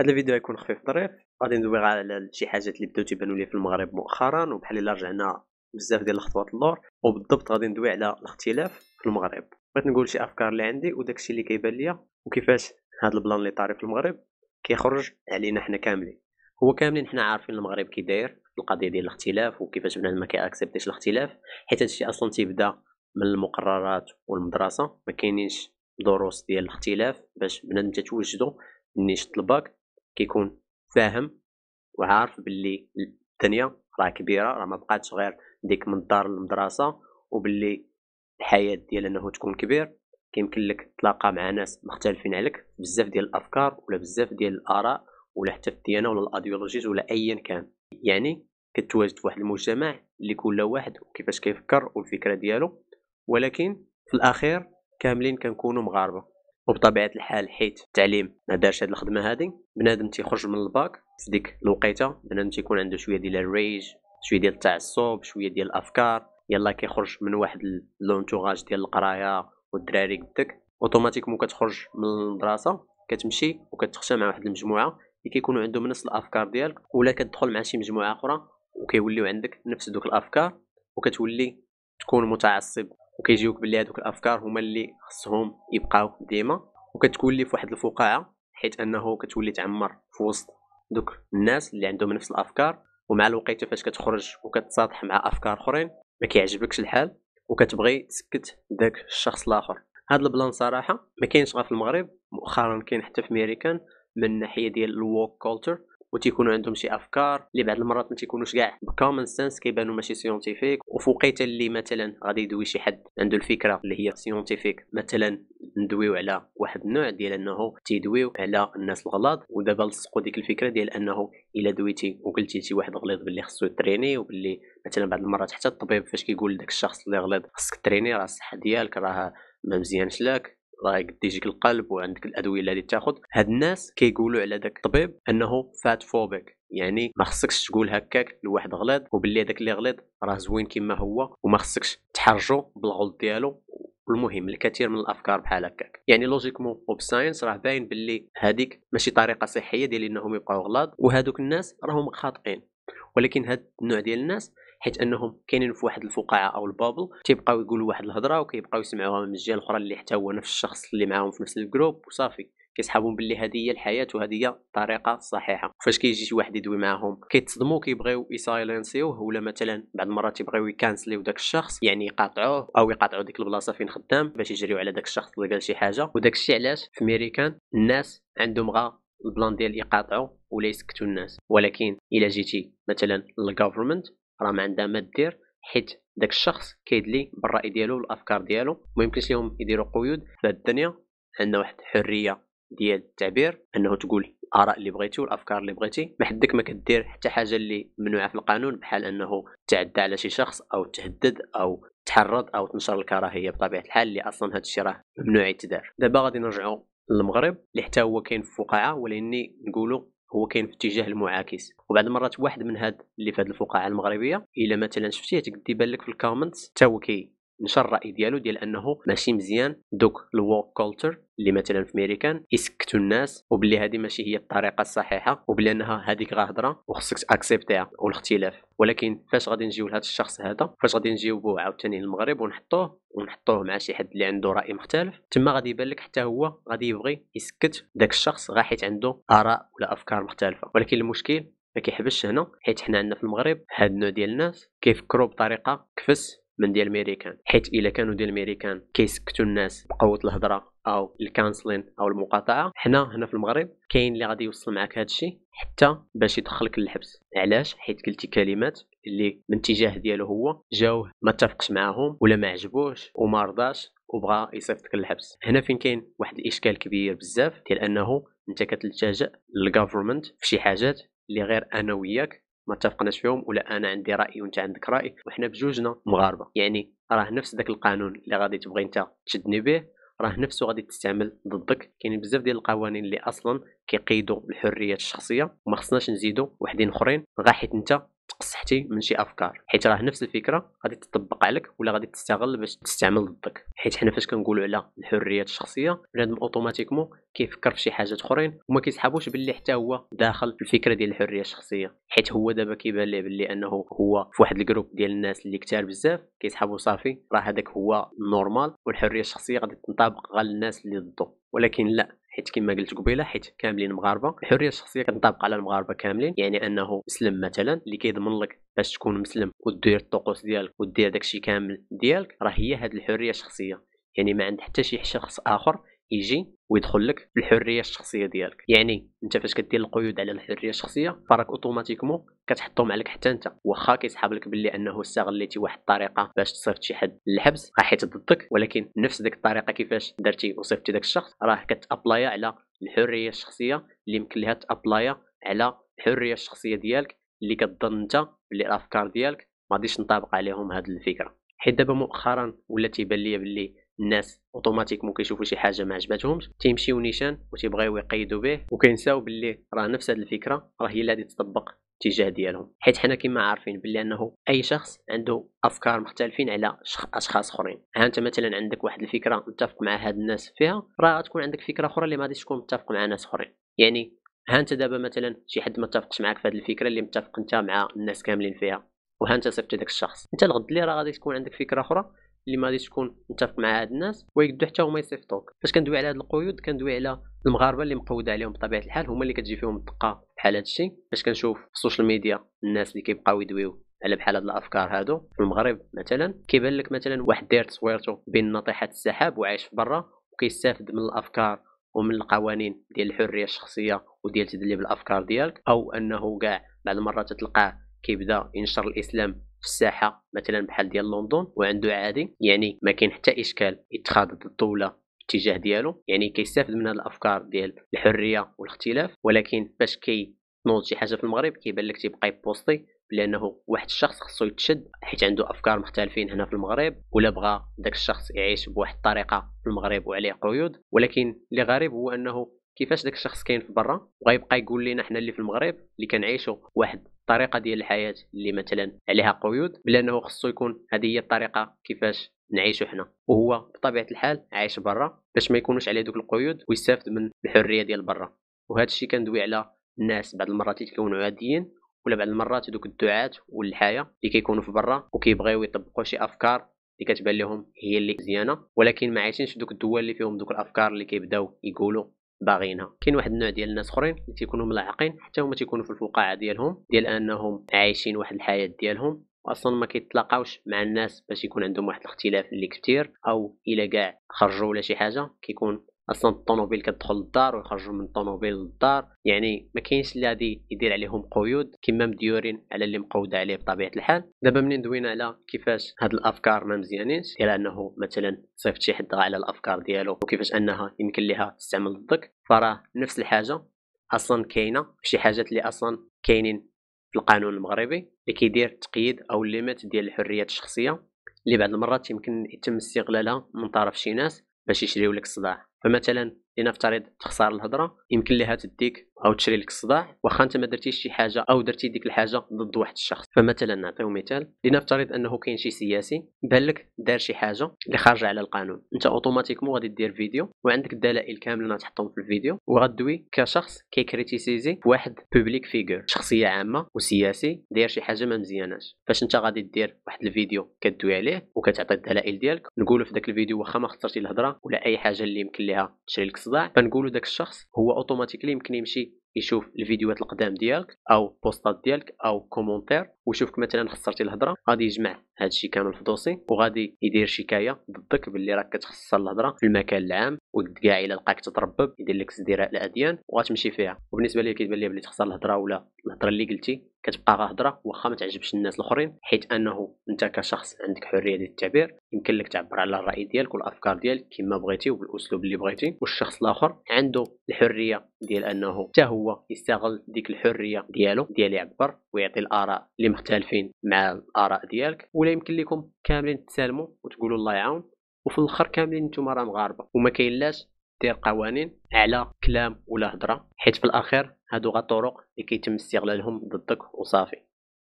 هذا الفيديو غيكون خفيف طريف غادي ندوي غير على شي حاجات اللي بداو تيبانوا لي في المغرب مؤخرا وبحال الا رجعنا بزاف ديال الخطوات اللور وبالضبط غادي ندوي على الاختلاف في المغرب بغيت نقول شي افكار اللي عندي وداكشي اللي كيبان ليا وكيفاش هذا البلان اللي طاري في المغرب كيخرج علينا حنا كاملين هو كاملين حنا عارفين المغرب كي داير القضيه ديال الاختلاف وكيفاش بنادم ما كيأكسبتيش الاختلاف حيت هادشي اصلا تيبدا من المقررات والمدرسه ما كاينينش دروس ديال الاختلاف باش بنادم تتوجدو مني شد الباك كيكون فاهم وعارف باللي الدنيا راه كبيره راه ما بقاتش غير ديك من الدار للمدرسه وباللي الحياه ديال انه تكون كبير كيمكن لك تلاقى مع ناس مختلفين عليك بزاف ديال الافكار ولا بزاف ديال الاراء ولا حتى الديانه ولا الايديولوجيز ولا ايا كان يعني كتواجد في واحد المجتمع اللي كل واحد وكيفاش كيفكر والفكره ديالو ولكن في الاخير كاملين كنكونوا مغاربه وبطبيعه الحال حيت التعليم ما دارش هذه الخدمه هذه بنادم تيخرج من الباك في ديك الوقيته بنادم تيكون عنده شويه ديال الريج شويه ديال التعصب شويه ديال الافكار يلا كيخرج من واحد لونتوغاج ديال القرايه والدراري قدك اوتوماتيكمون كتخرج من المدرسه كتمشي وكتخشى مع واحد المجموعه اللي كيكونوا عندهم نفس الافكار ديالك ولا كتدخل مع شي مجموعه اخرى وكيوليو عندك نفس دوك الافكار وكتولي تكون متعصب وكيجيوك باللي هذوك الافكار هما اللي خصهم يبقاو ديما وكتكون لي في واحد الفقاعه حيت انه كتولي تعمر في وسط دوك الناس اللي عندهم نفس الافكار ومع الوقيته فاش كتخرج وكتصاطح مع افكار اخرين ما كيعجبكش الحال وكتبغي تسكت داك الشخص الاخر هذا البلان صراحه ما كاينش غير في المغرب مؤخرا كاين حتى في ميريكان من الناحيه ديال الووك كولتر وتيكونوا عندهم شي افكار اللي بعض المرات ما تيكونوش كاع بكومن سنس كيبانوا ماشي سيونتيفيك وفوقيت اللي مثلا غادي يدوي شي حد عنده الفكره اللي هي سيونتيفيك مثلا ندويو على واحد النوع ديال انه تيدويو على الناس الغلاط ودابا لصقوا ديك الفكره ديال انه الا دويتي وقلتي شي واحد غليظ باللي خصو يتريني وباللي مثلا بعض المرات حتى الطبيب فاش كيقول لك الشخص اللي غليظ خصك تريني راه الصحه ديالك راه ما مزيانش لك راه قد القلب وعندك الادويه اللي تاخذ هاد الناس كيقولوا على داك الطبيب انه فات فوبيك يعني ما خصكش تقول هكاك لواحد غلط وباللي هذاك اللي غلط راه زوين كما هو وما خصكش تحرجو بالغلط ديالو المهم الكثير من الافكار بحال هكاك يعني لوجيكمون اوب ساينس راه باين باللي هذيك ماشي طريقه صحيه ديال انهم يبقاو غلط وهذوك الناس راهم خاطئين ولكن هاد النوع ديال الناس حيت انهم كاينين في واحد الفقاعه او البابل تيبقاو يقولوا واحد الهضره وكيبقاو يسمعوها من الجهه الاخرى اللي حتى هو نفس الشخص اللي معاهم في نفس الجروب وصافي كيسحابهم باللي هذه هي الحياه وهذه هي الطريقه الصحيحه فاش كيجي شي واحد يدوي معاهم كيتصدموا كيبغيو يسايلنسيوه ولا مثلا بعض المرات يبغيو يكانسليو داك الشخص يعني يقاطعوه او يقاطعوا ديك البلاصه فين خدام باش يجريو على داك الشخص اللي قال شي حاجه وداك الشيء علاش في ميريكان الناس عندهم غا البلان ديال يقاطعوا ولا يسكتوا الناس ولكن الا جيتي مثلا للغوفرمنت راه ما عندها ما دير حيت داك الشخص كيدلي بالراي ديالو والافكار ديالو ما يمكنش لهم يديروا قيود الدنيا عندنا واحد الحريه ديال التعبير انه تقول الاراء اللي بغيتي والافكار اللي بغيتي ما حدك ما كدير حتى حاجه اللي ممنوعه في القانون بحال انه تعدى على شي شخص او تهدد او تحرض او تنشر الكراهيه بطبيعه الحال اللي اصلا هذا الشيء راه ممنوع يتدار دابا غادي نرجعوا للمغرب اللي حتى هو كاين في فقاعه ولاني نقولوا هو كاين في الاتجاه المعاكس وبعض المرات واحد من هاد اللي في هاد الفقاعه المغربيه الا مثلا شفتيه تقدي بالك في الكومنتس حتى هو كي نشر الراي ديالو ديال انه ماشي مزيان دوك الووك كولتر اللي مثلا في ميريكان يسكتوا الناس وبلي هذه ماشي هي الطريقه الصحيحه وبلي انها هذيك غا هضره وخصك تاكسبتيها والاختلاف ولكن فاش غادي نجيو لهذا الشخص هذا فاش غادي نجيبوه عاوتاني للمغرب ونحطوه ونحطوه مع شي حد اللي عنده راي مختلف تما غادي يبان لك حتى هو غادي يبغي يسكت ذاك الشخص غا حيت عنده اراء ولا افكار مختلفه ولكن المشكل ما كيحبش هنا حيت حنا عندنا في المغرب هاد النوع ديال الناس كيفكروا بطريقه كفس من ديال الميريكان حيت الا كانوا ديال الميريكان كيسكتوا الناس بقوه الهضره او الكانسلين او المقاطعه حنا هنا في المغرب كاين اللي غادي يوصل معك هذا الشيء حتى باش يدخلك للحبس علاش حيت قلتي كلمات اللي من اتجاه ديالو هو جاوه ما اتفقش معاهم ولا ما عجبوش وما رضاش وبغى يصيفطك للحبس هنا فين كاين واحد الاشكال كبير بزاف ديال انه انت كتلتجا للغفرمنت في شي حاجات اللي غير انا وياك ما اتفقناش فيهم ولا انا عندي راي وانت عندك راي وحنا بجوجنا مغاربه يعني راه نفس ذاك القانون اللي غادي تبغي انت تشدني به راه نفسه غادي تستعمل ضدك كاينين بزاف ديال القوانين اللي اصلا كيقيدوا الحريات الشخصيه وما خصناش نزيدوا وحدين اخرين غير حيت انت تقصحتي من شي افكار حيت راه نفس الفكره غادي تطبق عليك ولا غادي تستغل باش تستعمل ضدك حيت حنا فاش كنقولوا على الحريات الشخصيه بنادم اوتوماتيكمون كيفكر في شي حاجات اخرين وما كيسحابوش باللي حتى هو داخل في الفكره ديال الحريه الشخصيه حيت هو دابا كيبان ليه باللي انه هو في واحد الجروب ديال الناس اللي كثار بزاف كيسحابوا صافي راه هذاك هو نورمال والحريه الشخصيه غادي تنطبق على الناس اللي ضده ولكن لا حيت كما قلت قبيله حيت كاملين مغاربه الحريه الشخصيه كتنطبق على المغاربه كاملين يعني انه مسلم مثلا اللي كيضمن لك باش تكون مسلم ودير الطقوس ديالك ودير داكشي كامل ديالك راه هي هاد الحريه الشخصيه يعني ما عند حتى شي شخص اخر يجي ويدخل لك الحريه الشخصيه ديالك يعني انت فاش كدير القيود على الحريه الشخصيه فراك اوتوماتيكمون كتحطهم عليك حتى انت واخا كيسحاب لك باللي انه استغليتي واحد الطريقه باش تصيفط شي حد للحبس حيت ضدك ولكن نفس ديك الطريقه كيفاش درتي وصيفطتي داك الشخص راه كتابلايا على الحريه الشخصيه اللي يمكن لها تابلايا على الحريه الشخصيه ديالك اللي كتظن انت باللي الافكار ديالك ما غاديش نطابق عليهم هذه الفكره حيت دابا مؤخرا ولا تيبان ليا باللي الناس اوتوماتيكمون كيشوفوا شي حاجه ما عجبتهمش تيمشيو نيشان وتيبغيو يقيدوا به وكينساو باللي راه نفس هذه الفكره راه هي اللي تطبق الاتجاه ديالهم حيت حنا كما عارفين باللي انه اي شخص عنده افكار مختلفين على اشخاص اخرين ها انت مثلا عندك واحد الفكره متفق مع هاد الناس فيها راه تكون عندك فكره اخرى اللي ما غاديش تكون متفق مع ناس اخرين يعني ها انت دابا مثلا شي حد ما اتفقش معاك في هذه الفكره اللي متفق انت مع الناس كاملين فيها وها انت صيفط داك الشخص انت الغد اللي راه غادي تكون عندك فكره اخرى اللي ما غاديش تكون متفق مع هاد الناس ويقدو حتى هما يصيفطوك فاش كندوي على هاد القيود كندوي على المغاربه اللي مقوده عليهم بطبيعه الحال هما اللي كتجي فيهم الدقه بحال هادشي فاش كنشوف في السوشيال ميديا الناس اللي كيبقاو يدويو على بحال هاد الافكار هادو في المغرب مثلا كيبان لك مثلا واحد داير تصويرته بين ناطحه السحاب وعايش في برا وكيستافد من الافكار ومن القوانين ديال الحريه الشخصيه وديال تدليب الافكار ديالك او انه كاع بعض المرات تلقاه كيبدا ينشر الاسلام في الساحه مثلا بحال ديال لندن وعنده عادي يعني ما كاين حتى اشكال يتخاض الدوله اتجاه ديالو يعني كيستافد من هاد الافكار ديال الحريه والاختلاف ولكن باش كي نوض شي حاجه في المغرب كيبان لك تيبقى يبوستي لانه واحد الشخص خصو يتشد حيت عنده افكار مختلفين هنا في المغرب ولا بغى داك الشخص يعيش بواحد الطريقه في المغرب وعليه قيود ولكن اللي غريب هو انه كيفاش داك الشخص كاين في برا وغيبقى يقول لنا حنا اللي في المغرب اللي كنعيشوا واحد الطريقه ديال الحياه اللي مثلا عليها قيود بلا انه خصو يكون هذه هي الطريقه كيفاش نعيشو حنا وهو بطبيعه الحال عايش برا باش ما يكونوش عليه دوك القيود ويستافد من الحريه ديال برا وهذا الشيء كندوي على الناس بعض المرات اللي كيكونوا عاديين ولا بعض المرات دوك الدعاة والحياة اللي كيكونوا في برا وكيبغيو يطبقوا شي افكار اللي كتبان لهم هي اللي مزيانه ولكن ما عايشينش في دوك الدول اللي فيهم دوك الافكار اللي كيبداو يقولوا باغينها كاين واحد النوع ديال الناس اخرين اللي تيكونوا ملاحقين حتى هما تيكونوا في الفقاعه ديالهم ديال انهم عايشين واحد الحياه ديالهم اصلا ما كيتلاقاوش مع الناس باش يكون عندهم واحد الاختلاف اللي كثير او الا كاع خرجوا ولا شي حاجه كيكون اصلا الطوموبيل كتدخل للدار ويخرجوا من الطوموبيل للدار يعني ما كاينش اللي غادي يدير عليهم قيود كما مديورين على اللي مقوده عليه بطبيعه الحال دابا منين دوينا على كيفاش هاد الافكار ما مزيانينش ديال انه مثلا تصيفط شي حد على الافكار ديالو وكيفاش انها يمكن ليها تستعمل ضدك فراه نفس الحاجه اصلا كاينه شي حاجات اللي اصلا كاينين في القانون المغربي اللي كيدير تقييد او ليميت ديال الحريات الشخصيه اللي بعض المرات يمكن يتم استغلالها من طرف شي ناس باش يشريو لك الصداع فمثلا لنفترض تخسر الهضره يمكن لها تديك او تشري لك الصداع واخا انت ما درتيش شي حاجه او درتي ديك الحاجه ضد واحد الشخص فمثلا نعطيو مثال لنفترض انه كاين شي سياسي بان لك دار شي حاجه اللي خارجه على القانون انت اوتوماتيكمون غادي دير فيديو وعندك الدلائل كاملين تحطهم في الفيديو وغدوي كشخص كيكريتيسيزي واحد بوبليك فيغور شخصيه عامه وسياسي داير شي حاجه ما مزياناش فاش انت غادي دير واحد الفيديو كدوي عليه وكتعطي الدلائل ديالك نقولوا في داك الفيديو واخا ما خسرتي الهضره ولا اي حاجه اللي يمكن ليها تشري لك الشخص فنقولوا داك الشخص هو اوتوماتيكلي يمكن يمشي يشوف الفيديوهات القدام ديالك او بوستات ديالك او كومونتير ويشوفك مثلا خسرتي الهضره غادي يجمع هذا الشيء كامل في دوسي وغادي يدير شكايه ضدك باللي راك كتخسر الهضره في المكان العام وكاع الى لقاك تتربب يدير لك ازدراء الاديان وغتمشي فيها وبالنسبه ليا كيبان ليا بلي تخسر الهضره ولا الهضره اللي قلتي كتبقى غير هضره واخا ما تعجبش الناس الاخرين حيت انه انت كشخص عندك حريه ديال التعبير يمكن لك تعبر على الراي ديالك والافكار ديالك كما بغيتي وبالاسلوب اللي بغيتي والشخص الاخر عنده الحريه ديال انه حتى هو يستغل ديك الحريه ديالو ديال يعبر ويعطي الاراء اللي مختلفين مع الاراء ديالك ولا يمكن لكم كاملين تسالموا وتقولوا الله يعاون وفي الاخر كاملين نتوما راه مغاربه وما كاينلاش دير قوانين على كلام ولا هضره حيت في الاخير هادو غا طرق اللي كيتم استغلالهم ضدك وصافي